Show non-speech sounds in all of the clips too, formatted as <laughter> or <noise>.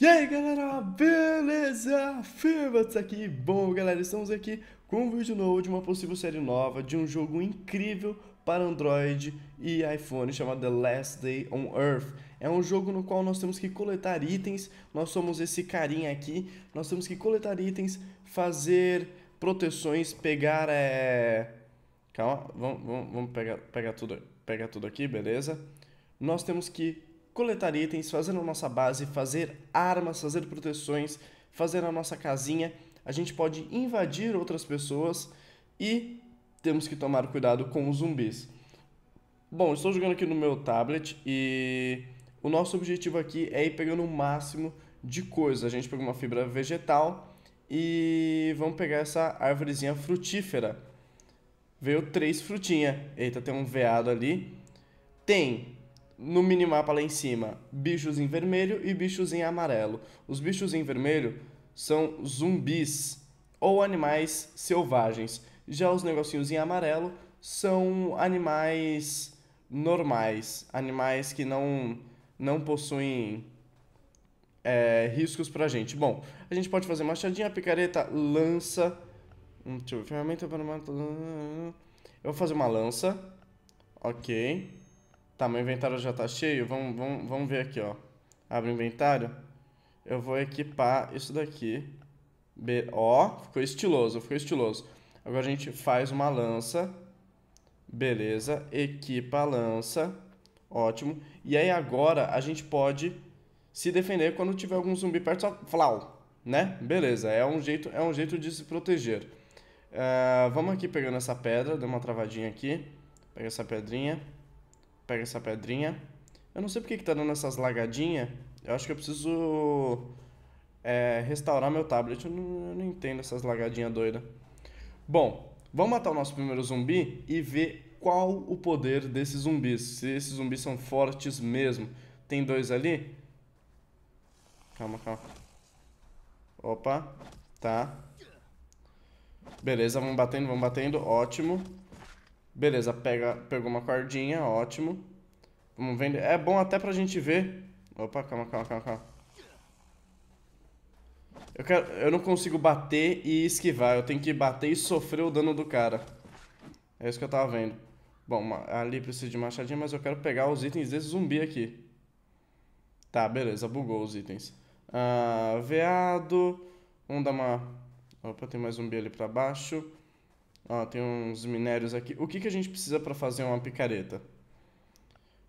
E aí galera, beleza? Firmats tá aqui! Bom galera, estamos aqui com um vídeo novo de uma possível série nova de um jogo incrível para Android e iPhone chamado The Last Day on Earth. É um jogo no qual nós temos que coletar itens, nós somos esse carinha aqui, nós temos que coletar itens, fazer proteções, pegar é... Calma, vamos, vamos, vamos pegar, pegar, tudo, pegar tudo aqui, beleza? Nós temos que coletar itens, fazer a nossa base, fazer armas, fazer proteções, fazer a nossa casinha. A gente pode invadir outras pessoas e temos que tomar cuidado com os zumbis. Bom, estou jogando aqui no meu tablet e o nosso objetivo aqui é ir pegando o máximo de coisa. A gente pegou uma fibra vegetal e vamos pegar essa árvorezinha frutífera. Veio três frutinhas. Eita, tem um veado ali. Tem no minimapa lá em cima, bichos em vermelho e bichos em amarelo. Os bichos em vermelho são zumbis ou animais selvagens. Já os negocinhos em amarelo são animais normais, animais que não, não possuem é, riscos pra gente. Bom, a gente pode fazer machadinha, picareta, lança. Hum, deixa eu ver, ferramenta para. Eu vou fazer uma lança. Ok. Tá, meu inventário já tá cheio. Vamos, vamos, vamos ver aqui, ó. Abre o inventário. Eu vou equipar isso daqui. B, ó, ficou estiloso, ficou estiloso. Agora a gente faz uma lança. Beleza, equipa a lança. Ótimo. E aí agora a gente pode se defender quando tiver algum zumbi perto, só flau, né? Beleza, é um jeito, é um jeito de se proteger. Uh, vamos aqui pegando essa pedra, deu uma travadinha aqui. Pega essa pedrinha. Pega essa pedrinha. Eu não sei porque que tá dando essas lagadinhas. Eu acho que eu preciso é, restaurar meu tablet. Eu não, eu não entendo essas lagadinhas doidas. Bom, vamos matar o nosso primeiro zumbi e ver qual o poder desses zumbis. Se esses zumbis são fortes mesmo. Tem dois ali. Calma, calma. Opa, tá. Beleza, vamos batendo, vamos batendo. Ótimo. Beleza, pega, pegou uma cordinha, ótimo. Vamos vender. É bom até pra gente ver. Opa, calma, calma, calma, calma. Eu, quero, eu não consigo bater e esquivar. Eu tenho que bater e sofrer o dano do cara. É isso que eu tava vendo. Bom, ali preciso de machadinha, mas eu quero pegar os itens desse zumbi aqui. Tá, beleza, bugou os itens. Ah, veado. Vamos dar uma... Opa, tem mais zumbi ali pra baixo. Ó, tem uns minérios aqui. O que, que a gente precisa para fazer uma picareta?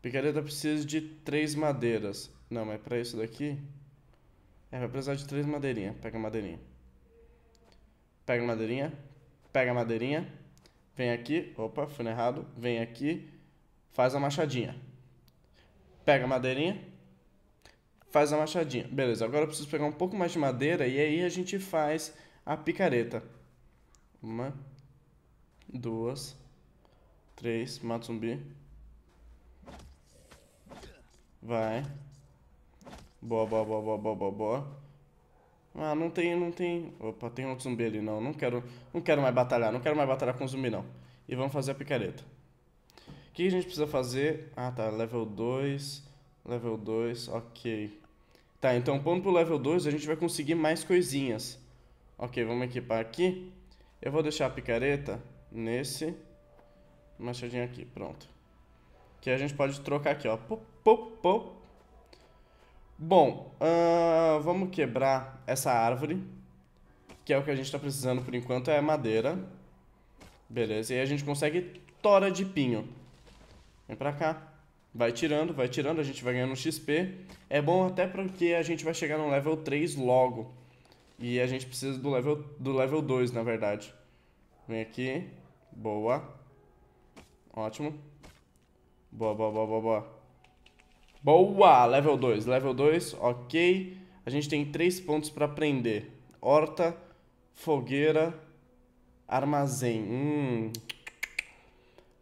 Picareta precisa de três madeiras. Não, mas para isso daqui... É, vai precisar de três madeirinhas. Pega a madeirinha. Pega a madeirinha. Pega a madeirinha. Vem aqui. Opa, fui errado. Vem aqui. Faz a machadinha. Pega a madeirinha. Faz a machadinha. Beleza, agora eu preciso pegar um pouco mais de madeira e aí a gente faz a picareta. Uma, Duas. Três. Mata zumbi. Vai. Boa, boa, boa, boa, boa, boa, Ah, não tem, não tem... Opa, tem outro zumbi ali, não. Não quero, não quero mais batalhar. Não quero mais batalhar com zumbi, não. E vamos fazer a picareta. O que a gente precisa fazer? Ah, tá. Level 2. Level 2. Ok. Tá, então, pondo pro level 2, a gente vai conseguir mais coisinhas. Ok, vamos equipar aqui. Eu vou deixar a picareta nesse machadinho aqui, pronto. Que a gente pode trocar aqui, ó. Bom, uh, vamos quebrar essa árvore, que é o que a gente está precisando por enquanto, é madeira. Beleza, e aí a gente consegue tora de pinho. Vem pra cá. Vai tirando, vai tirando, a gente vai ganhando XP. É bom até porque a gente vai chegar no level 3 logo. E a gente precisa do level, do level 2, na verdade. Vem aqui. Boa. Ótimo. Boa, boa, boa, boa, boa. Boa! Level 2, level 2, ok. A gente tem três pontos para aprender, Horta, fogueira, armazém. Hum.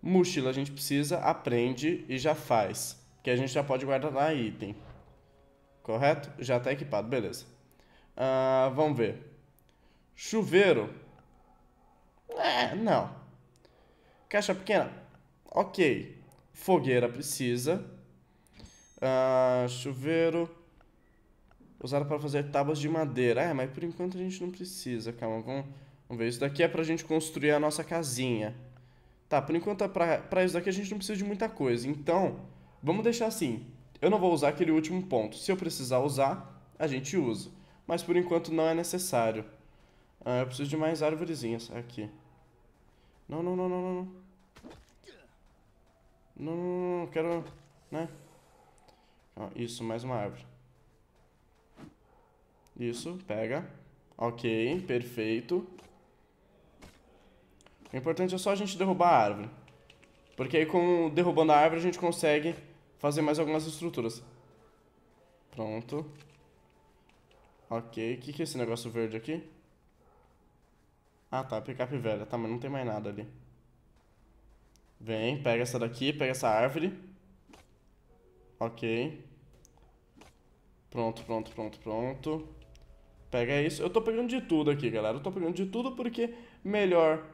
Mochila a gente precisa, aprende e já faz. Que a gente já pode guardar item. Correto? Já tá equipado, beleza. Uh, vamos ver. Chuveiro. É, não. Caixa pequena, ok. Fogueira precisa. Uh, chuveiro. Usar para fazer tábuas de madeira. É, mas por enquanto a gente não precisa. Calma, vamos, vamos ver. Isso daqui é para a gente construir a nossa casinha. Tá, por enquanto é para isso daqui a gente não precisa de muita coisa. Então, vamos deixar assim. Eu não vou usar aquele último ponto. Se eu precisar usar, a gente usa. Mas por enquanto não é necessário. Uh, eu preciso de mais árvorezinhas aqui. Não, não, não, não, não. Não, não, não, não, quero... Né? isso, mais uma árvore. Isso, pega. Ok, perfeito. O importante é só a gente derrubar a árvore. Porque aí, com derrubando a árvore, a gente consegue fazer mais algumas estruturas. Pronto. Ok, o que, que é esse negócio verde aqui? Ah, tá, picape velha. Tá, mas não tem mais nada ali. Vem, pega essa daqui, pega essa árvore. Ok. Pronto, pronto, pronto, pronto. Pega isso. Eu tô pegando de tudo aqui, galera. Eu tô pegando de tudo porque melhor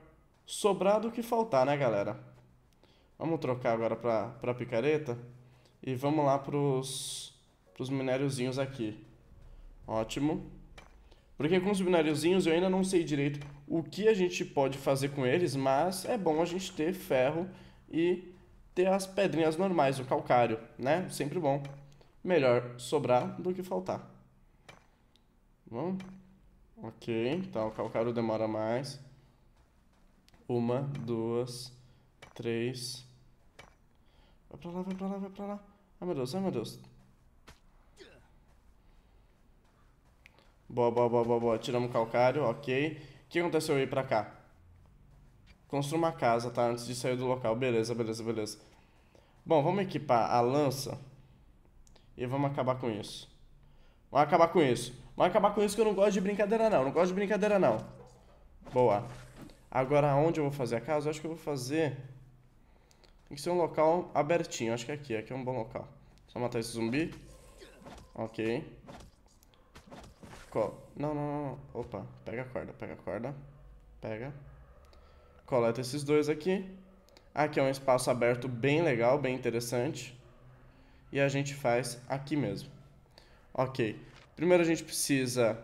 sobrar do que faltar, né, galera? Vamos trocar agora pra, pra picareta. E vamos lá pros, pros minériozinhos aqui. Ótimo. Porque com os bináriozinhos eu ainda não sei direito o que a gente pode fazer com eles, mas é bom a gente ter ferro e ter as pedrinhas normais, o calcário, né? Sempre bom. Melhor sobrar do que faltar. vamos ok, então o calcário demora mais. Uma, duas, três. Vai pra lá, vai pra lá, vai pra lá. Ai ah, meu Deus, ai ah, meu Deus. Boa, boa, boa, boa, boa. Tiramos calcário, ok. O que aconteceu eu ir pra cá? Construa uma casa, tá? Antes de sair do local. Beleza, beleza, beleza. Bom, vamos equipar a lança. E vamos acabar com isso. Vamos acabar com isso. Vamos acabar com isso que eu não gosto de brincadeira, não. Não gosto de brincadeira, não. Boa. Agora, onde eu vou fazer a casa? Eu acho que eu vou fazer... Tem que ser um local abertinho. Acho que é aqui. Aqui é um bom local. Só matar esse zumbi. Ok. Não, não, não, não. Opa, pega a corda, pega a corda. Pega. Coleta esses dois aqui. Aqui é um espaço aberto bem legal, bem interessante. E a gente faz aqui mesmo. Ok. Primeiro a gente precisa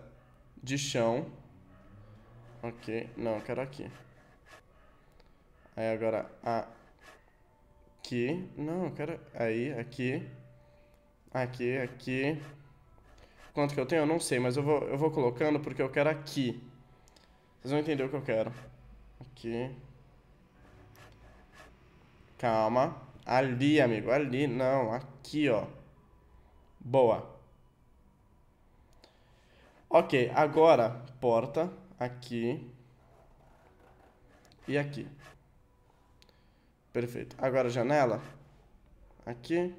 de chão. Ok. Não, eu quero aqui. Aí agora aqui. Não, eu quero... Aí, aqui. Aqui, aqui. Quanto que eu tenho, eu não sei, mas eu vou, eu vou colocando porque eu quero aqui. Vocês vão entender o que eu quero. Aqui. Calma. Ali, amigo, ali. Não, aqui, ó. Boa. Ok, agora, porta, aqui e aqui. Perfeito. Agora, janela, aqui,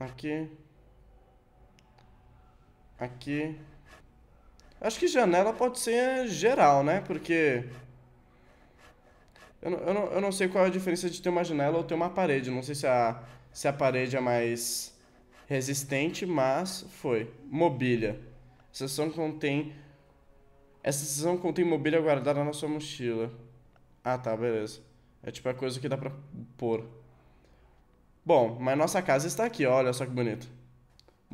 aqui Aqui. Acho que janela pode ser geral, né? Porque. Eu, eu, não, eu não sei qual é a diferença de ter uma janela ou ter uma parede. Não sei se a, se a parede é mais resistente, mas foi. Mobília. Essa sessão contém. Essa sessão contém mobília guardada na sua mochila. Ah, tá, beleza. É tipo a coisa que dá pra pôr. Bom, mas nossa casa está aqui, olha só que bonito.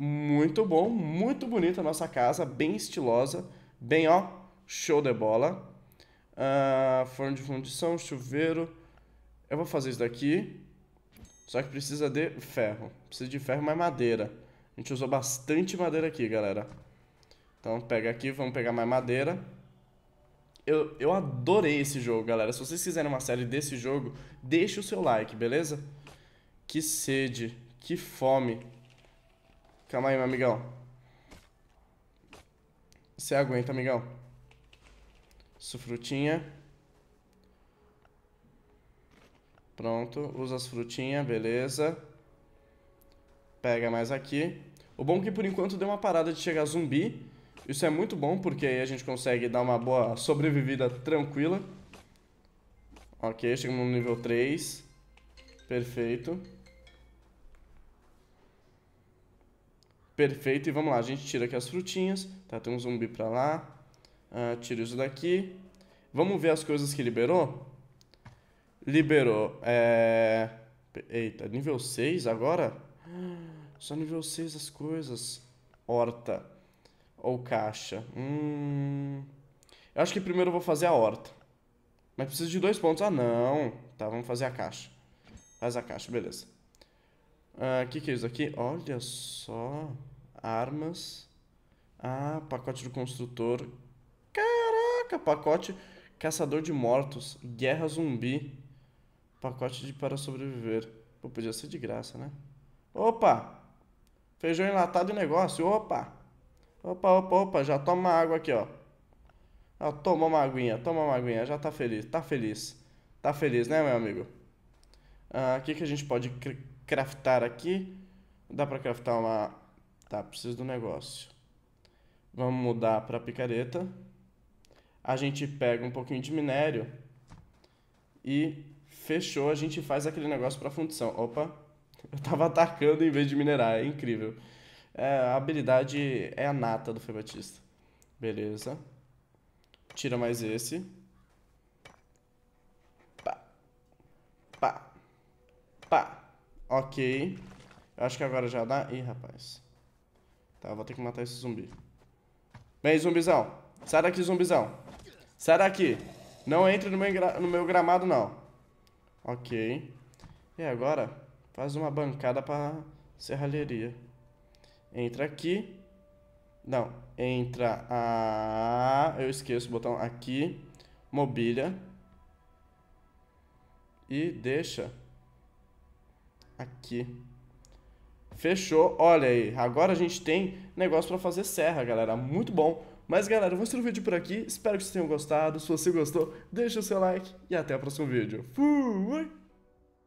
Muito bom, muito bonita a nossa casa, bem estilosa, bem ó, show de bola. Uh, forno de fundição, chuveiro. Eu vou fazer isso daqui. Só que precisa de ferro. Precisa de ferro mais madeira. A gente usou bastante madeira aqui, galera. Então pega aqui, vamos pegar mais madeira. Eu, eu adorei esse jogo, galera. Se vocês quiserem uma série desse jogo, deixa o seu like, beleza? Que sede, que fome. Calma aí, meu amigão. Você aguenta, amigão. Isso, frutinha. Pronto, usa as frutinhas, beleza. Pega mais aqui. O bom é que por enquanto deu uma parada de chegar zumbi. Isso é muito bom, porque aí a gente consegue dar uma boa sobrevivida tranquila. Ok, chegamos no nível 3. Perfeito. Perfeito, e vamos lá, a gente tira aqui as frutinhas, tá? Tem um zumbi pra lá, uh, tira isso daqui. Vamos ver as coisas que liberou? Liberou, é... Eita, nível 6 agora? Só nível 6 as coisas. Horta ou caixa? Hum... Eu acho que primeiro eu vou fazer a horta. Mas preciso de dois pontos. Ah, não. Tá, vamos fazer a caixa. Faz a caixa, beleza. O uh, ah, que, que é isso aqui? Olha só. Armas. Ah, pacote do construtor. Caraca, pacote caçador de mortos. Guerra zumbi. Pacote de para sobreviver. Pô, podia ser de graça, né? Opa! Feijão enlatado e negócio. Opa! Opa, opa, opa. Já toma água aqui, ó. toma uma aguinha, toma uma aguinha. Já tá feliz, tá feliz. Tá feliz, né, meu amigo? Ah, o que, que a gente pode craftar aqui? Dá pra craftar uma Tá, preciso do negócio. Vamos mudar para picareta. A gente pega um pouquinho de minério e fechou, a gente faz aquele negócio para função Opa, <laughs> eu tava atacando em vez de minerar, é incrível. É, a habilidade é a nata do febatista Batista. Beleza. Tira mais esse. Pá. Pá. Pá. Ok. Eu acho que agora já dá. Ih, rapaz. Tá, vou ter que matar esse zumbi. Vem, zumbizão. Sai daqui, zumbizão. Sai daqui. Não entre no meu, no meu gramado, não. Ok. E agora, faz uma bancada pra serralheria. Entra aqui. Não, entra a... Eu esqueço o botão aqui. Mobília. E deixa aqui. Fechou. Olha aí, agora a gente tem negócio para fazer serra, galera. Muito bom. Mas, galera, eu vou ser o vídeo por aqui. Espero que vocês tenham gostado. Se você gostou, deixa o seu like e até o próximo vídeo. Fui!